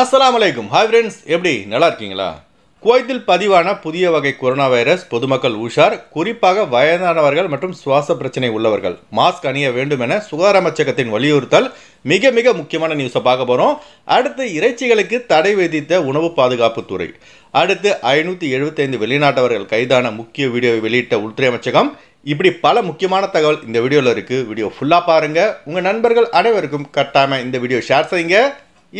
அஸ்லாம் வலைக்கும் hi friends எப்படி நல்லா இருக்கீங்களா குவைத்தில் பதிவான புதிய வகை கொரோனா வைரஸ் பொதுமக்கள் உஷார் குறிப்பாக வயதானவர்கள் மற்றும் சுவாச பிரச்சனை உள்ளவர்கள் மாஸ்க் அணிய வேண்டும் என சுகாதார அமைச்சகத்தின் வலியுறுத்தல் மிக மிக முக்கியமான நியூஸை பார்க்க போகிறோம் அடுத்து இறைச்சிகளுக்கு தடை விதித்த உணவு பாதுகாப்புத்துறை அடுத்து ஐநூற்றி எழுபத்தைந்து வெளிநாட்டவர்கள் கைதான முக்கிய வீடியோவை வெளியிட்ட உள்துறை அமைச்சகம் இப்படி பல முக்கியமான தகவல் இந்த வீடியோவில் இருக்குது வீடியோ ஃபுல்லாக பாருங்கள் உங்கள் நண்பர்கள் அனைவருக்கும் கட்டாமல் இந்த வீடியோ ஷேர் செய்யுங்க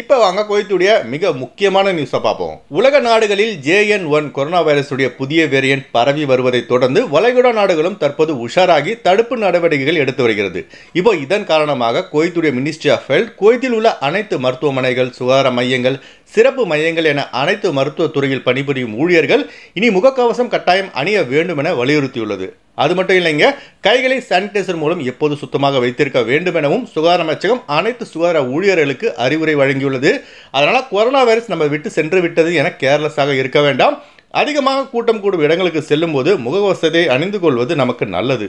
இப்போ வாங்க கோயத்துடைய மிக முக்கியமான நியூஸை பார்ப்போம் உலக நாடுகளில் ஜேஎன் ஒன் கொரோனா வைரஸுடைய புதிய வேரியன்ட் பரவி வருவதை தொடர்ந்து வளைகுடா நாடுகளும் தற்போது உஷாராகி தடுப்பு நடவடிக்கைகள் எடுத்து வருகிறது இப்போ இதன் காரணமாக கோயத்துடைய மினிஸ்ட்ரி ஆஃப் ஹெல்த் கோயத்தில் உள்ள அனைத்து மருத்துவமனைகள் சுகாதார மையங்கள் சிறப்பு மையங்கள் என அனைத்து மருத்துவ துறையில் பணிபுரியும் ஊழியர்கள் இனி முகக்கவசம் கட்டாயம் அணிய வேண்டும் என வலியுறுத்தியுள்ளது அது மட்டும் இல்லைங்க கைகளை சானிடைசர் மூலம் எப்போது சுத்தமாக வைத்திருக்க வேண்டும் எனவும் சுகாதார அமைச்சகம் அனைத்து சுகாதார ஊழியர்களுக்கு அறிவுரை வழங்கியுள்ளது அதனால் கொரோனா வைரஸ் நம்ம விட்டு சென்று விட்டது என கேர்லெஸ்ஸாக இருக்க வேண்டாம் அதிகமாக கூட்டம் கூடும் இடங்களுக்கு செல்லும்போது முகவசத்தை அணிந்து கொள்வது நமக்கு நல்லது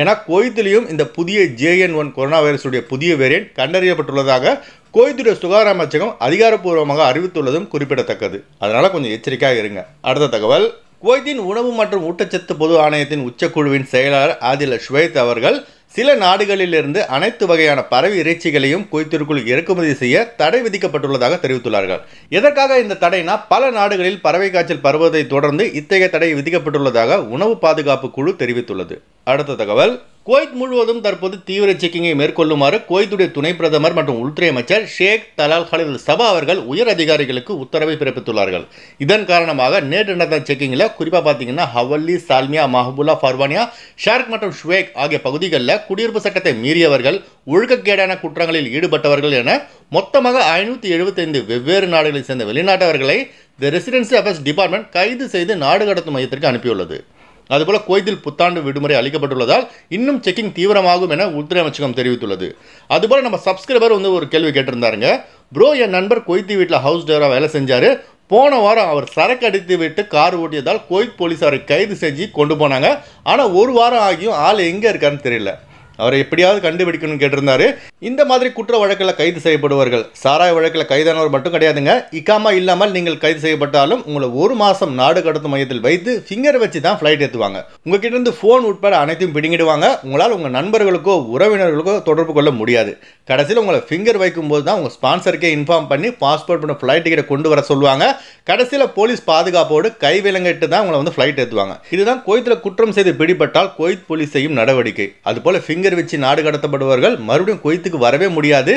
ஏன்னா கோயத்திலையும் இந்த புதிய ஜேஎன் ஒன் கொரோனா வைரஸுடைய புதிய வேரியன்ட் கண்டறியப்பட்டுள்ளதாக கோயத்துடைய சுகாதார அமைச்சகம் அதிகாரப்பூர்வமாக அறிவித்துள்ளதும் குறிப்பிடத்தக்கது அதனால் கொஞ்சம் எச்சரிக்கையாக இருங்க அடுத்த தகவல் குவைத்தின் உணவு மற்றும் ஊட்டச்சத்து பொது ஆணையத்தின் உச்சக்குழுவின் செயலாளர் ஆதில ஸ்வேத் அவர்கள் சில நாடுகளிலிருந்து அனைத்து வகையான பறவை இறைச்சிகளையும் குவைத்திற்குள் இறக்குமதி செய்ய தடை விதிக்கப்பட்டுள்ளதாக தெரிவித்துள்ளார்கள் எதற்காக இந்த தடைனா பல நாடுகளில் பறவை காய்ச்சல் பரவுவதை தொடர்ந்து இத்தகைய தடை விதிக்கப்பட்டுள்ளதாக உணவு பாதுகாப்பு குழு தெரிவித்துள்ளது அடுத்த தகவல் குவைத் முழுவதும் தற்போது தீவிர செக்கிங்கை மேற்கொள்ளுமாறு குவைத்துடைய துணை பிரதமர் மற்றும் உள்துறை அமைச்சர் ஷேக் தலால் ஹலித் சபா அவர்கள் உயர் அதிகாரிகளுக்கு உத்தரவை பிறப்பித்துள்ளார்கள் இதன் காரணமாக நேற்று நடந்த செக்கிங்கில் குறிப்பாக பார்த்தீங்கன்னா ஹவல்லி சால்மியா மஹபுல்லா ஃபர்வானியா ஷார்க் மற்றும் ஷுவேக் ஆகிய பகுதிகளில் குடியிருப்பு சட்டத்தை மீறியவர்கள் ஒழுக்கக்கேடான குற்றங்களில் ஈடுபட்டவர்கள் என மொத்தமாக ஐநூற்றி எழுபத்தைந்து வெவ்வேறு நாடுகளைச் சேர்ந்த வெளிநாட்டவர்களை த ரெசிடென்சி அஃபேர்ஸ் டிபார்ட்மெண்ட் கைது செய்து நாடு கடத்தும் மையத்திற்கு அனுப்பியுள்ளது அதுபோல கோய்தில் புத்தாண்டு விடுமுறை அளிக்கப்பட்டுள்ளதால் இன்னும் செக்கிங் தீவிரமாகும் என உள்துறை அமைச்சகம் தெரிவித்துள்ளது அதுபோல் நம்ம சப்ஸ்கிரைபர் வந்து ஒரு கேள்வி கேட்டிருந்தாருங்க ப்ரோ என் நண்பர் கொய்தி வீட்டில் ஹவுஸ் டேராக வேலை செஞ்சார் போன வாரம் அவர் சரக்கு அடித்து விட்டு கார் ஓட்டியதால் கோயிக் அவரை கைது செஞ்சு கொண்டு போனாங்க ஆனால் ஒரு வாரம் ஆகியும் ஆள் எங்கே இருக்கான்னு தெரியல அவரை எப்படியாவது கண்டுபிடிக்கணும்னு கேட்டிருந்தாரு இந்த மாதிரி குற்ற வழக்கில் கைது செய்யப்படுவார்கள் சாராய வழக்கில் கைதானவர் மட்டும் கிடையாதுங்க இக்காமா இல்லாமல் நீங்கள் கைது செய்யப்பட்டாலும் உங்களை ஒரு மாதம் நாடு கடத்தும் மையத்தில் வைத்து ஃபிங்கர் வச்சு தான் ஃப்ளைட் ஏற்றுவாங்க உங்ககிட்ட இருந்து ஃபோன் உட்பட அனைத்தையும் பிடிங்கிடுவாங்க உங்களால் உங்கள் நண்பர்களுக்கோ உறவினர்களுக்கோ தொடர்பு கொள்ள முடியாது கடைசியில் உங்களை ஃபிங்கர் வைக்கும் போது தான் உங்கள் ஸ்பான்சருக்கே இன்ஃபார்ம் பண்ணி பாஸ்போர்ட் பண்ண ஃப்ளைட் டிக்கெட்டை கொண்டு வர சொல்லுவாங்க கடைசியில் போலீஸ் பாதுகாப்போடு கை விலங்கிட்டு தான் உங்களை வந்து ஃப்ளைட் ஏற்றுவாங்க இதுதான் கோயத்தில் குற்றம் செய்து பிடிபட்டால் கோயத் போலீஸ் செய்யும் நடவடிக்கை அதுபோல் ஃபிங்கர் லிங்கர் வச்சு நாடு கடத்தப்படுபவர்கள் மறுபடியும் குவைத்துக்கு வரவே முடியாது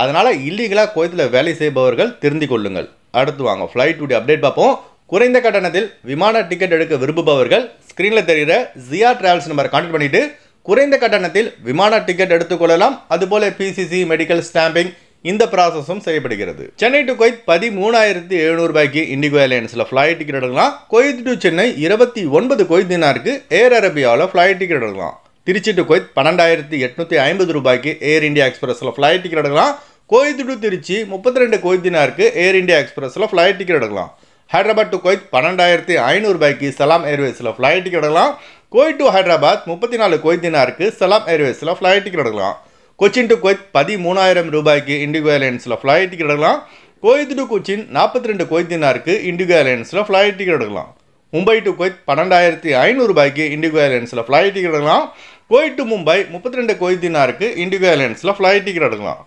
அதனால் இல்லீகலாக குவைத்தில் வேலை செய்பவர்கள் திருந்திக் கொள்ளுங்கள் அடுத்து வாங்க ஃப்ளைட் ஃப்ளைட்டுடைய அப்டேட் பார்ப்போம் குறைந்த கட்டணத்தில் விமான டிக்கெட் எடுக்க விரும்புபவர்கள் ஸ்க்ரீனில் தெரிகிற ஜியா டிராவல்ஸ் நம்பர் கான்டெக்ட் பண்ணிவிட்டு குறைந்த கட்டணத்தில் விமான டிக்கெட் எடுத்துக்கொள்ளலாம் அதுபோல பிசிசி மெடிக்கல் ஸ்டாம்பிங் இந்த ப்ராசஸும் செய்யப்படுகிறது சென்னை டு கொய்த் பதிமூணாயிரத்தி எழுநூறு ரூபாய்க்கு இண்டிகோ ஏர்லைன்ஸில் ஃப்ளைட் டிக்கெட் எடுக்கலாம் கொய்த் டு சென்னை இருபத்தி ஒன்பது கொய்த் தினாருக்கு ஏர் அரேபியாவில் ஃப்ளைட் டிக்கெட் எடுக்கலாம் திருச்சி டு கோயத் பன்னெண்டாயிரத்தி எட்நூற்றி ஐம்பது ரூபாய்க்கு ஏர் இண்டியா எக்ஸ்பிரஸில் ஃப்ளைட் டிக்கெட் எடுக்கலாம் கோயத்து டு திருச்சி முப்பத்தி ரெண்டு கோயத்தினாருக்கு ஏர் இண்டியா எக்ஸ்பிரஸில் ஃப்ளைட் டிக்கெட் எடுக்கலாம் ஹைதராபாத் டு கோயத் பன்னெண்டாயிரத்தி ஐநூறுபாய்க்கு சலாம் ஏர்வேஸில் ஃப்ளைட் டிக்கெட் எடுக்கலாம் கோயத் டு ஹைதராபாத் முப்பத்தி நாலு கோயத்தினாருக்கு சலாம் ஏர்வேஸில் ஃப்ளைட் டிக்கெட் எடுக்கலாம் கொச்சின் டு கோயத் பதிமூணாயிரம் ரூபாய்க்கு இண்டிகோ ஏர்லைன்ஸில் ஃப்ளைட் டிக்கெட் எடுக்கலாம் கோயத் டு கொச்சின் நாற்பத்தி ரெண்டு கோயத்தினாருக்கு இண்டிகோ ஏர்லைன்ஸில் ஃப்ளைட் டிக்கெட் எடுக்கலாம் மும்பை டு கொய்த் பன்னெண்டாயிரத்தி ஐநூறுபாய்க்கு இண்டிகோ ஏர்லைன்ஸில் ஃப்ளைட் டிக்கெட் எடுக்கலாம் கோயிட் டு மும்பை முப்பத்தி ரெண்டு தினாருக்கு இண்டிகோ ஏர்லைன்ஸில் ஃப்ளைட் டிக்கெட் எடுக்கலாம்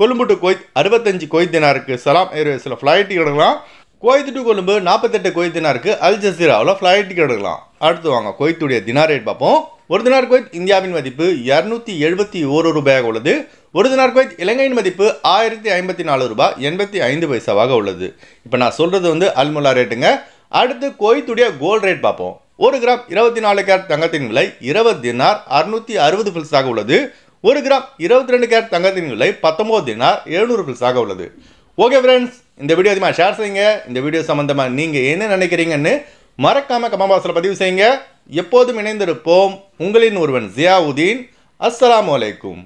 கொழும்பு டு கோயத் அறுபத்தஞ்சு தினாருக்கு சலாம் ஏர்வேஸில் ஃப்ளைட் டிக்கெட் எடுக்கலாம் கோயத்து டு கொழும்பு நாற்பத்தெட்டு கோயத் தினாருக்கு அல் ஜசீராவில் ஃப்ளைட் டிக்கெட் எடுக்கலாம் அடுத்து வாங்க கோயத்துடைய தினார் ரேட் பார்ப்போம் ஒரு தினார் கோயத் இந்தியாவின் மதிப்பு இரநூத்தி எழுபத்தி ஒரு ரூபாயாக உள்ளது ஒரு தினார் கோயத் இலங்கையின் மதிப்பு ஆயிரத்தி ஐம்பத்தி நாலு ரூபாய் எண்பத்தி ஐந்து பைசாவாக உள்ளது இப்போ நான் சொல்கிறது வந்து அல்முல்லா ரேட்டுங்க அடுத்து கோய்த்துடைய கோல்டு ரேட் பார்ப்போம் ஒரு கிராம் இருபத்தி நாலு கேரட் தங்கத்தின் விலை இருபது தினார் அறுநூத்தி அறுபது பில்ஸாக உள்ளது ஒரு கிராம் இருபத்தி ரெண்டு கேரட் தங்கத்தின் விலை பத்தொம்போது தினார் எழுநூறு பில்ஸாக உள்ளது ஓகே ஃப்ரெண்ட்ஸ் இந்த வீடியோ அதிகமாக ஷேர் செய்யுங்க இந்த வீடியோ சம்மந்தமாக நீங்கள் என்ன நினைக்கிறீங்கன்னு மறக்காமல் கமெண்ட் பதிவு செய்யுங்க எப்போதும் இணைந்திருப்போம் உங்களின் ஒருவன் ஜியாவுதீன் அஸ்லாம் வலைக்கும்